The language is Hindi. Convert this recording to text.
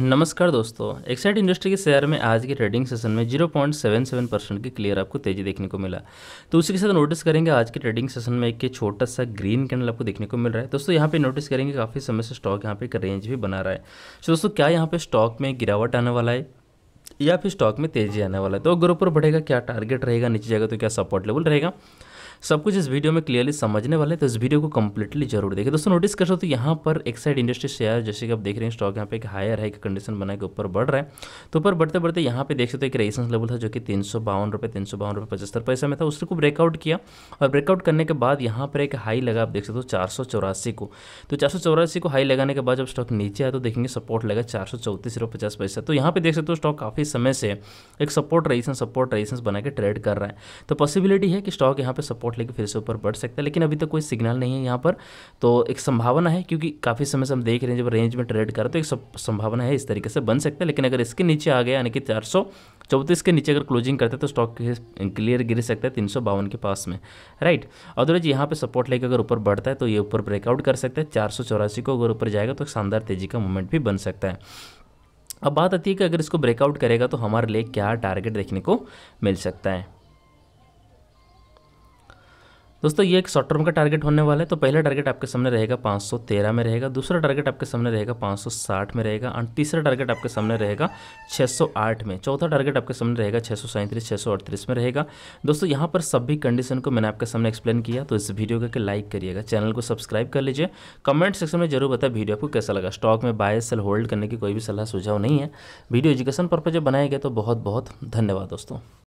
नमस्कार दोस्तों एक्साइड इंडस्ट्री के शेयर में आज के ट्रेडिंग सेशन में 0.77 परसेंट की क्लियर आपको तेजी देखने को मिला तो उसी के साथ नोटिस करेंगे आज के ट्रेडिंग सेशन में एक छोटा सा ग्रीन कैंडल आपको देखने को मिल रहा है दोस्तों यहाँ पे नोटिस करेंगे काफ़ी समय से स्टॉक यहाँ पे एक रेंज भी बना रहा है तो दोस्तों क्या यहाँ पे स्टॉक में गिरावट आने वाला है या फिर स्टॉक में तेजी आने वाला है तो अगर ऊपर बढ़ेगा क्या टारगेट रहेगा नीचे जाएगा तो क्या सपोर्ट लेवल रहेगा सब कुछ इस वीडियो में क्लियरली समझने वाले तो इस वीडियो को कंप्लीटली जरूर देखें दोस्तों नोटिस कर सकते हो यहाँ पर एक साइड इंडस्ट्री शेयर जैसे कि आप देख रहे हैं स्टॉक यहाँ पे एक हायर है एक कंडीशन बना के ऊपर बढ़ रहा है तो ऊपर बढ़ते बढ़ते यहाँ पे देख सकते हो एक रेसेंस लेवल था जो कि तीन सौ बावन रुपये तीन सौ बावन रुपये पचहत्तर पैसे में था उसको ब्रेकआउट किया और ब्रेकआउट करने के बाद यहाँ पर एक हाई लगा आप देख सकते हो चार सौ चौरासी को तो चार सौ चौरासी को हाई लगाने के बाद जब स्टॉक नीचे आया तो देखेंगे सपोर्ट लगा चार सौ चौंतीस रुपये पचास पैसा तो यहाँ पे देख सकते हो स्टॉक काफ़ी समय से एक सपोर्ट रेसेंस सपोर्ट रेसेंस बना के ट्रेड कर रहा है तो पॉसिबिलिटी है कि स्टॉक यहाँ पर सपोर्ट सपोर्ट लेके फिर से ऊपर बढ़ सकता है लेकिन अभी तक तो कोई सिग्नल नहीं है यहाँ पर तो एक संभावना है क्योंकि काफ़ी समय से हम देख रहे हैं जब रेंज में ट्रेड करें तो एक संभावना है इस तरीके से बन सकता है लेकिन अगर इसके नीचे आ गया यानी कि चार चौबीस के नीचे अगर क्लोजिंग करते हैं तो स्टॉक क्लियर गिर सकता है तीन सौ बावन के पास में राइट अदरवाइज यहाँ पे सपोर्ट लेकर अगर ऊपर बढ़ता है तो ये ऊपर ब्रेकआउट कर सकता है चार सौ चौरासी को अगर ऊपर जाएगा तो शानदार तेजी का मूवमेंट भी बन सकता है अब बात आती है कि अगर इसको ब्रेकआउट करेगा तो हमारे लिए क्या टारगेट देखने को मिल सकता है दोस्तों ये एक शॉर्ट टर्म का टारगेट होने वाला है तो पहला टारगेट आपके सामने रहेगा 513 में रहेगा दूसरा टारगेट आपके सामने रहेगा 560 में रहेगा और तीसरा टारगेट आपके सामने रहेगा 608 में चौथा टारगेट आपके सामने रहेगा छः सौ में रहेगा दोस्तों यहाँ पर सभी कंडीशन को मैंने आपके सामने एक्सप्लेन किया तो इस वीडियो को लाइक करिएगा चैनल को सब्सक्राइब कर लीजिए कमेंट सेक्शन में जरूर बताया वीडियो आपको कैसा लगा स्टॉक में बाय सेल होल्ड करने की कोई भी सलाह सुझाव नहीं है वीडियो एजुकेशन पर्पज जब बनाया गया तो बहुत बहुत धन्यवाद दोस्तों